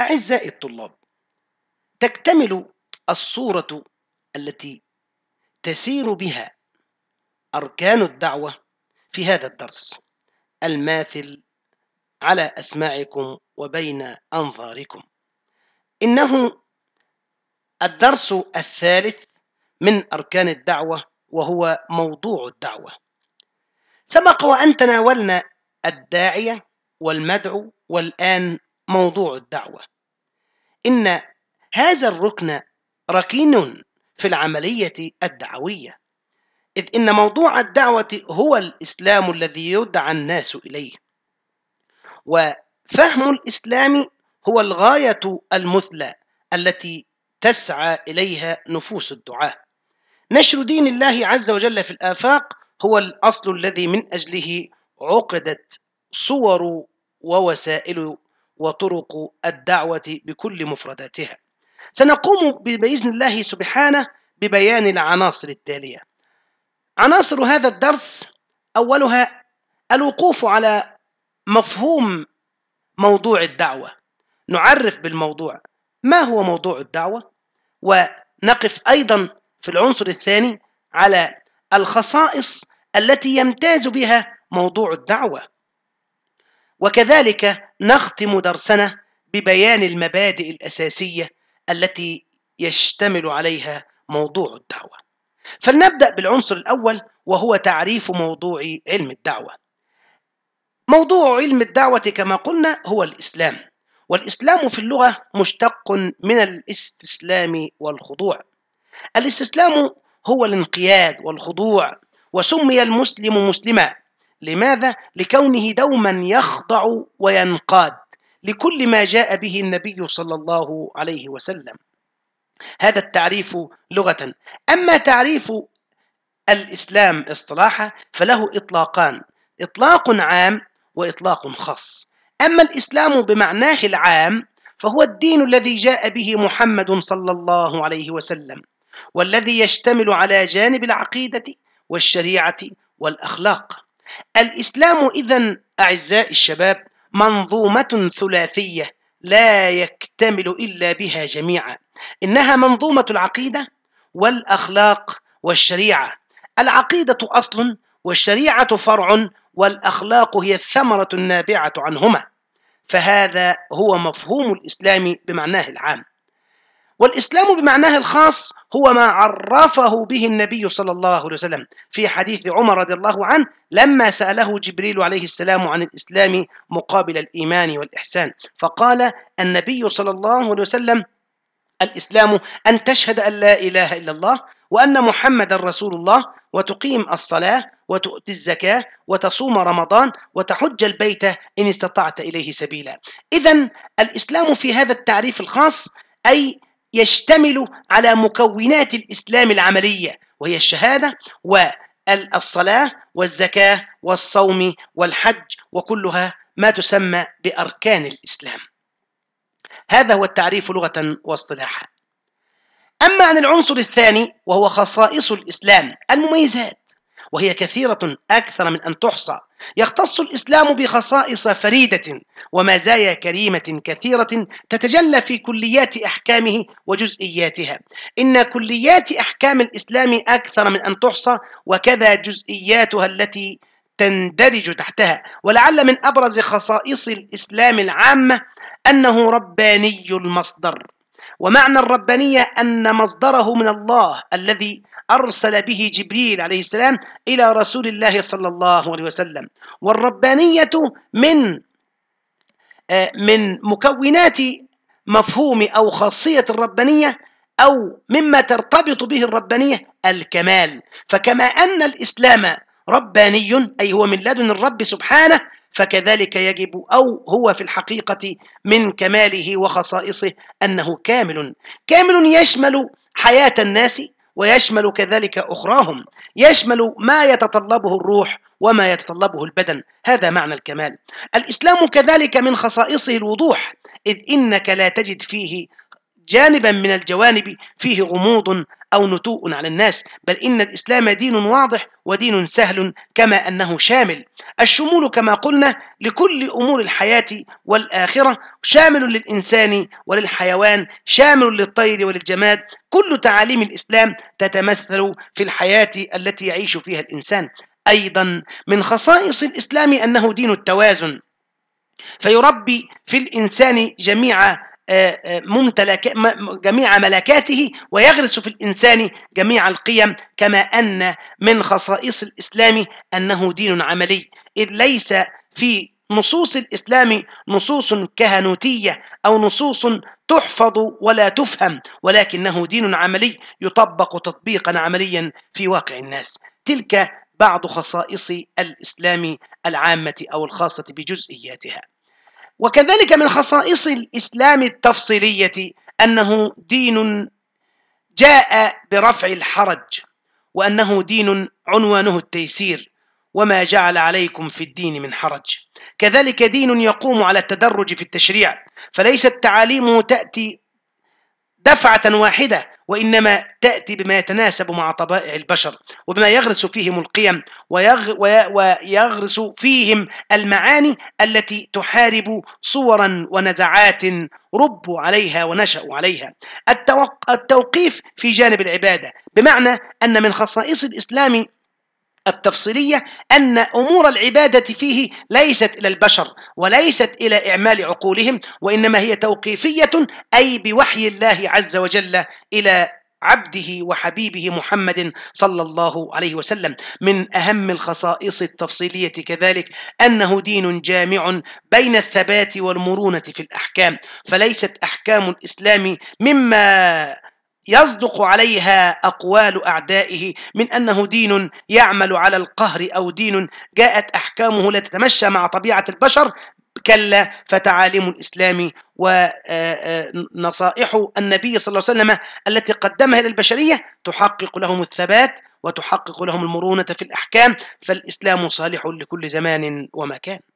أعزائي الطلاب تكتمل الصورة التي تسير بها أركان الدعوة في هذا الدرس الماثل على أسماعكم وبين أنظاركم إنه الدرس الثالث من أركان الدعوة وهو موضوع الدعوة سبق وأن تناولنا الداعية والمدعو والآن موضوع الدعوة إن هذا الركن ركين في العملية الدعوية إذ إن موضوع الدعوة هو الإسلام الذي يدعى الناس إليه وفهم الإسلام هو الغاية المثلى التي تسعى إليها نفوس الدعاة نشر دين الله عز وجل في الآفاق هو الأصل الذي من أجله عقدت صور ووسائل وطرق الدعوة بكل مفرداتها سنقوم بإذن الله سبحانه ببيان العناصر التالية عناصر هذا الدرس أولها الوقوف على مفهوم موضوع الدعوة نعرف بالموضوع ما هو موضوع الدعوة ونقف أيضا في العنصر الثاني على الخصائص التي يمتاز بها موضوع الدعوة وكذلك نختم درسنا ببيان المبادئ الأساسية التي يشتمل عليها موضوع الدعوة فلنبدأ بالعنصر الأول وهو تعريف موضوع علم الدعوة موضوع علم الدعوة كما قلنا هو الإسلام والإسلام في اللغة مشتق من الاستسلام والخضوع الاستسلام هو الانقياد والخضوع وسمي المسلم مسلما لماذا؟ لكونه دوما يخضع وينقاد لكل ما جاء به النبي صلى الله عليه وسلم هذا التعريف لغة أما تعريف الإسلام اصطلاحا فله إطلاقان إطلاق عام وإطلاق خاص أما الإسلام بمعناه العام فهو الدين الذي جاء به محمد صلى الله عليه وسلم والذي يشتمل على جانب العقيدة والشريعة والأخلاق الإسلام إذا أعزائي الشباب منظومة ثلاثية لا يكتمل إلا بها جميعا إنها منظومة العقيدة والأخلاق والشريعة العقيدة أصل والشريعة فرع والأخلاق هي الثمرة النابعة عنهما فهذا هو مفهوم الإسلام بمعناه العام والإسلام بمعناه الخاص هو ما عرفه به النبي صلى الله عليه وسلم في حديث عمر رضي الله عنه لما سأله جبريل عليه السلام عن الإسلام مقابل الإيمان والإحسان فقال النبي صلى الله عليه وسلم الإسلام أن تشهد أن لا إله إلا الله وأن محمد رسول الله وتقيم الصلاة وتؤتي الزكاة وتصوم رمضان وتحج البيت إن استطعت إليه سبيلا إذا الإسلام في هذا التعريف الخاص أي يشتمل على مكونات الإسلام العملية وهي الشهادة والصلاة والزكاة والصوم والحج وكلها ما تسمى بأركان الإسلام هذا هو التعريف لغة واصطلاحا أما عن العنصر الثاني وهو خصائص الإسلام المميزات وهي كثيرة أكثر من أن تحصى يختص الإسلام بخصائص فريدة ومزايا كريمة كثيرة تتجلى في كليات أحكامه وجزئياتها إن كليات أحكام الإسلام أكثر من أن تحصى وكذا جزئياتها التي تندرج تحتها ولعل من أبرز خصائص الإسلام العامة أنه رباني المصدر ومعنى الربانية أن مصدره من الله الذي أرسل به جبريل عليه السلام إلى رسول الله صلى الله عليه وسلم والربانية من آه، من مكونات مفهوم أو خاصية الربانية أو مما ترتبط به الربانية الكمال فكما أن الإسلام رباني أي هو من لدن الرب سبحانه فكذلك يجب أو هو في الحقيقة من كماله وخصائصه أنه كامل كامل يشمل حياة الناس ويشمل كذلك أخراهم يشمل ما يتطلبه الروح وما يتطلبه البدن هذا معنى الكمال الإسلام كذلك من خصائصه الوضوح إذ إنك لا تجد فيه جانبا من الجوانب فيه غموض أو نتوء على الناس بل إن الإسلام دين واضح ودين سهل كما أنه شامل الشمول كما قلنا لكل أمور الحياة والآخرة شامل للإنسان وللحيوان شامل للطير وللجماد كل تعاليم الإسلام تتمثل في الحياة التي يعيش فيها الإنسان أيضا من خصائص الإسلام أنه دين التوازن فيربي في الإنسان جميع آه، آه، ممتلك جميع ملكاته ويغرس في الإنسان جميع القيم كما أن من خصائص الإسلام أنه دين عملي إذ ليس في نصوص الإسلام نصوص كهنوتية أو نصوص تحفظ ولا تفهم ولكنه دين عملي يطبق تطبيقا عمليا في واقع الناس تلك بعض خصائص الإسلام العامة أو الخاصة بجزئياتها وكذلك من خصائص الإسلام التفصيلية أنه دين جاء برفع الحرج وأنه دين عنوانه التيسير وما جعل عليكم في الدين من حرج كذلك دين يقوم على التدرج في التشريع فليست تعاليمه تأتي دفعة واحدة وإنما تأتي بما يتناسب مع طبائع البشر وبما يغرس فيهم القيم ويغرس فيهم المعاني التي تحارب صورا ونزعات ربوا عليها ونشأوا عليها التوقيف في جانب العبادة بمعنى أن من خصائص الإسلام التفصيلية أن أمور العبادة فيه ليست إلى البشر وليست إلى إعمال عقولهم وإنما هي توقيفية أي بوحي الله عز وجل إلى عبده وحبيبه محمد صلى الله عليه وسلم من أهم الخصائص التفصيلية كذلك أنه دين جامع بين الثبات والمرونة في الأحكام فليست أحكام الإسلام مما يصدق عليها أقوال أعدائه من أنه دين يعمل على القهر أو دين جاءت أحكامه لا تتمشى مع طبيعة البشر كلا فتعاليم الإسلام ونصائح آه، آه، النبي صلى الله عليه وسلم التي قدمها للبشرية تحقق لهم الثبات وتحقق لهم المرونة في الأحكام فالإسلام صالح لكل زمان ومكان